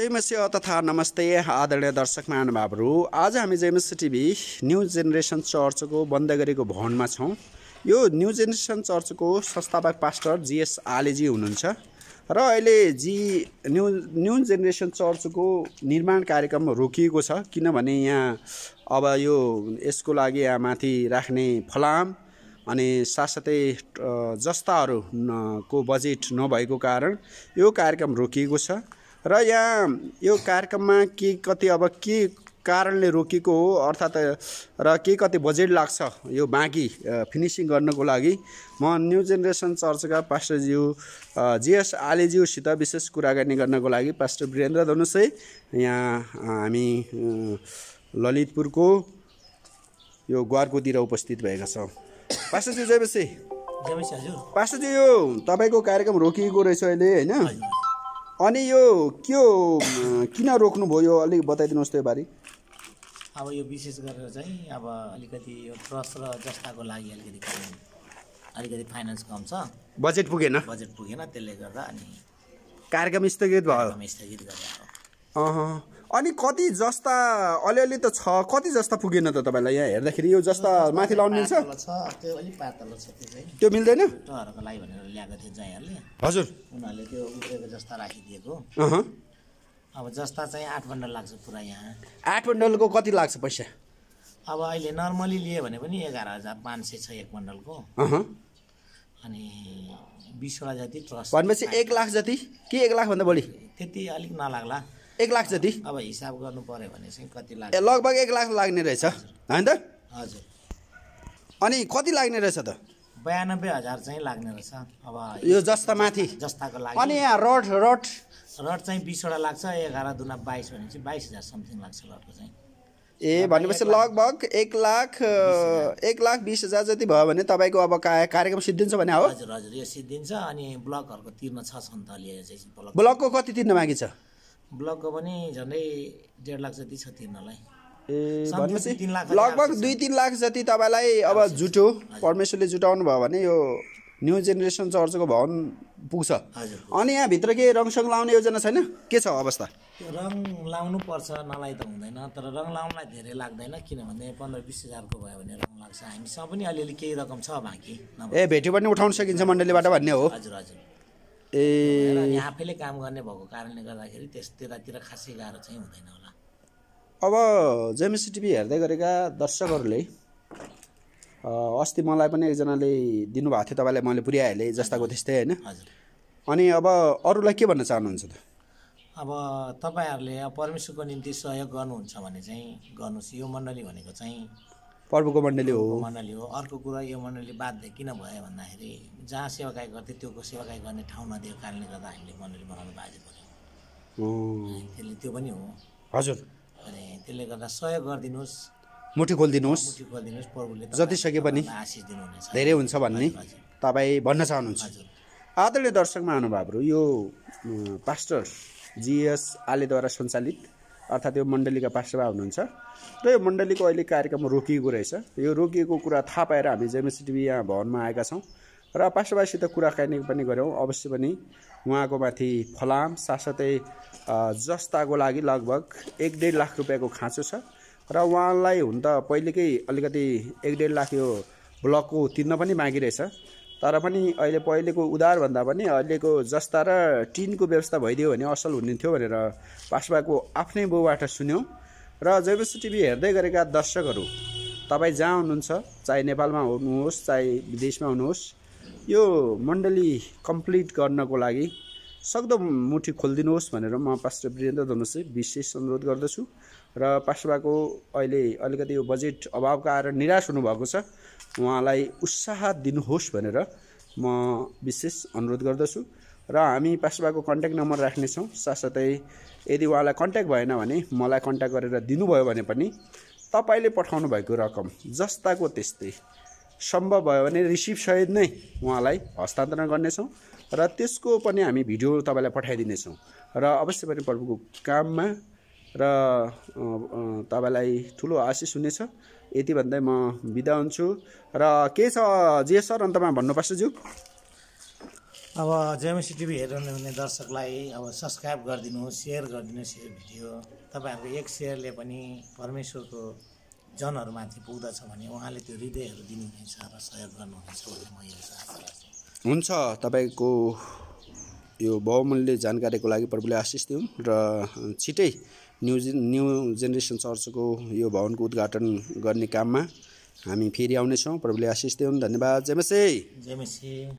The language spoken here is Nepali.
जयमसी तथा नमस्ते आदरणीय दर्शक महानुभावहरू आज हामी जयमसी टिभी न्यु जेनेरेसन चर्चको बन्द गरेको भवनमा छौँ यो न्यु जेनेरेसन चर्चको संस्थापक पास्टर जिएस आलेजी हुनुहुन्छ र अहिले जी न्यु न्यु जेनेरेसन चर्चको निर्माण कार्यक्रम रोकिएको छ किनभने यहाँ अब यो यसको लागि यहाँ माथि राख्ने फलाम अनि साथसाथै जस्ताहरूको बजेट नभएको कारण यो कार्यक्रम रोकिएको छ र यहाँ यो कार्यक्रममा के कति अब के कारणले रोकिएको हो अर्थात् र के कति बजेट लाग्छ यो बाँकी फिनिसिङ गर्नको लागि म न्यु जेनेरेसन चर्चका पास्टरज्यू जिएस आलेज्यूसित विशेष कुराकानी गर्नको लागि पास्टर वीरेन्द्र धनुषे यहाँ हामी ललितपुरको यो ग्वारकोतिर उपस्थित भएका छौँ पास्टरज्यू जयबसी पास्टरज्यू यो तपाईँको कार्यक्रम रोकिएको रहेछ अहिले होइन अनि यो के किन रोक्नुभयो अलिक बताइदिनुहोस् त्यो बारे अब यो विशेष गरेर चाहिँ अब अलिकति यो ट्रस्ट र जस्ताको लागि अलिकति अलिकति फाइनेन्स कम छ बजेट पुगेन बजेट पुगेन त्यसले गर्दा अनि कार्यक्रम स्थगित भयो स्थगित गरे अनि कति जस्ता अलिअलि त छ कति जस्ता पुगेन त तपाईँलाई यहाँ हेर्दाखेरि यो जस्ता माथि लाउनु मिल्छ त्यो मिल्दैन हजुर उनीहरूले त्यो जस्ता राखिदिएको अब जस्ता चाहिँ आठ बन्डल लाग्छ पुरा यहाँ आठ बन्डलको कति लाग्छ पैसा अब अहिले नर्मली लियो भने पनि एघार हजार पाँच सय छ एक बन्डलको अनि बिसवटा जति ट्रस्ट भनेपछि एक लाख जति के एक लाखभन्दा बढी त्यति अलिक नलाग्ला एक लाख जति अब हिसाब गर्नु पऱ्यो भने चाहिँ कति लाग्छ ए लगभग एक लाख लाग्ने रहेछ होइन त हजुर अनि कति लाग्ने रहेछ त बयानब्बे हजार चाहिँ लाग्ने रहेछ अब यो जस्ता माथि जस्ताको लागि अनि यहाँ रड रड रड चाहिँ बिसवटा लाग्छ एघार दुना बाइस भने चाहिँ बाइस हजार समथिङ लाग्छ रडको चाहिँ ए भनेपछि लगभग एक लाख एक लाख बिस हजार जति भयो भने तपाईँको अब कार्यक्रम सिद्धिन्छ भने हो हजुर हजुर यो सिद्धिन्छ अनि ब्लकहरूको तिर्न छ नि त ब्लकको कति तिर्न बाँकी छ ब्लकको पनि झन्डै डेढ लाख जति छ तिर्नलाई लगभग दुई तिन लाख जति तपाईँलाई अब जुट्यो परमेश्वरले जुटाउनु भयो भने यो न्यु जेनेरेसन चर्चको भवन पुग्छ अनि यहाँभित्र के रङसङ लाउने योजना छैन के छ अवस्था रङ लाउनु पर्छ नलाइ त हुँदैन तर रङ लाउनलाई धेरै लाग्दैन किनभने पन्ध्र बिस हजारको भयो भने रङ लाग्छ हामीसँग पनि अलिअलि केही रकम छ बाँकी ए भेट्यो पनि उठाउन सकिन्छ मण्डलीबाट भन्ने हो हजुर हजुर ए यहाँ आफैले काम गर्ने भएको कारणले गर्दाखेरि त्यस त्यतातिर खासै गाह्रो चाहिँ हुँदैन होला अब जेमिसी टिभी हेर्दै गरेका दर्शकहरूले अस्ति मलाई पनि एकजनाले दिनुभएको थियो तपाईँलाई मैले पुर्याइहालेँ जस्ताको त्यस्तै होइन अनि अब अरूलाई के भन्न चाहनुहुन्छ त अब तपाईँहरूले परमेश्वरको निम्ति सहयोग गर्नुहुन्छ भने चाहिँ गर्नुहोस् यो मण्डली भनेको चाहिँ पर्वको मण्डली हो मण्डली हो अर्को कुरा यो मण्डली बाध्य किन भयो भन्दाखेरि जहाँ सेवाकाई गर्थ्यो त्यो सेवाकाई गर्ने ठाउँ नदिएको कारणले गर्दा हामीले मण्डली बनाउनु बाध्य पऱ्यो त्यसले त्यो पनि हो हजुर अनि त्यसले गर्दा सहयोग गरिदिनुहोस् मुठी खोलिदिनुहोस् मुठी खोलिदिनुहोस् प्रभुले जति सके पनि आशिष दिनुहुनेछ धेरै हुन्छ भन्ने तपाईँ भन्न चाहनुहुन्छ आदरणीय दर्शक महानुभावहरू यो पास्टर जिएस आलेद्वारा सञ्चालित अर्थात् यो मण्डलीका पाठसभा हुनुहुन्छ र यो मण्डलीको अहिले कार्यक्रम रोकिएको रहेछ यो रोकिएको कुरा थाहा पाएर हामी जेमएसटिभी यहाँ भवनमा आएका छौँ र पाठसभासित कुराकानी पनि गऱ्यौँ अवश्य पनि उहाँको माथि फलाम साथसाथै जस्ताको लागि लगभग एक डेढ लाख रुपियाँको खाँचो छ र उहाँलाई हुन त पहिलेकै अलिकति एक डेढ लाख यो ब्लकको तिर्न पनि बाँकी रहेछ तर पनि अहिले पहिलेको उधारभन्दा पनि अहिलेको जस्ता र टिनको व्यवस्था भइदियो भने असल हुने थियो भनेर पासपाको आफ्नै बाउबाट सुन्यौँ र जैवस्तु टिभी हेर्दै गरेका दर्शकहरू तपाईँ जहाँ हुनुहुन्छ चाहे नेपालमा हुनुहोस् चाहे विदेशमा हुनुहोस् यो मण्डली कम्प्लिट गर्नको लागि सक्दो मुठी खोलिदिनुहोस् भनेर म पास्टर वीरेन्द्र धनुषले विशेष अनुरोध गर्दछु र पास्टरबाको अहिले अलिकति यो बजेट अभावका आएर निराश हुनुभएको छ उहाँलाई उत्साह दिनुहोस् भनेर म विशेष अनुरोध गर्दछु र हामी पास्टरबाको कन्ट्याक्ट नम्बर राख्नेछौँ साथसाथै यदि उहाँलाई कन्ट्याक्ट भएन भने मलाई कन्ट्याक्ट गरेर दिनुभयो भने पनि तपाईँले पठाउनु भएको रकम जस्ताको त्यस्तै सम्भव भयो भने सहित नै उहाँलाई हस्तान्तरण गर्नेछौँ र त्यसको पनि हामी भिडियो तपाईँलाई पठाइदिनेछौँ र अवश्य पनि प्रभुको काममा र तपाईँलाई ठुलो आशिष हुनेछ यति भन्दै म बिदा हुन्छु र के छ जे सर अन्तमा भन्नुपर्छ ज्यू अब जेएमसी टिभी हेर्नु हुने दर्शकलाई अब सब्सक्राइब गरिदिनुहोस् सेयर गरिदिनुहोस् यो भिडियो तपाईँहरूको एक सेयरले पनि परमेश्वरको जनहरूमाथि पुग्दछ भने उहाँले त्यो हृदयहरू दिनुहुनेछ र सहयोग गर्नुहुनेछ भन्ने म यो चाहन्छु हुन्छ तपाईँको यो बहुमूल्य जानकारीको लागि प्रभुले आशिष दिउँ र छिटै न्यु न्यु जेनेरेसन चर्चको यो भवनको उद्घाटन गर्ने काममा हामी फेरि आउनेछौँ प्रभुले आशिष दिउँ धन्यवाद जयमसे जयमसे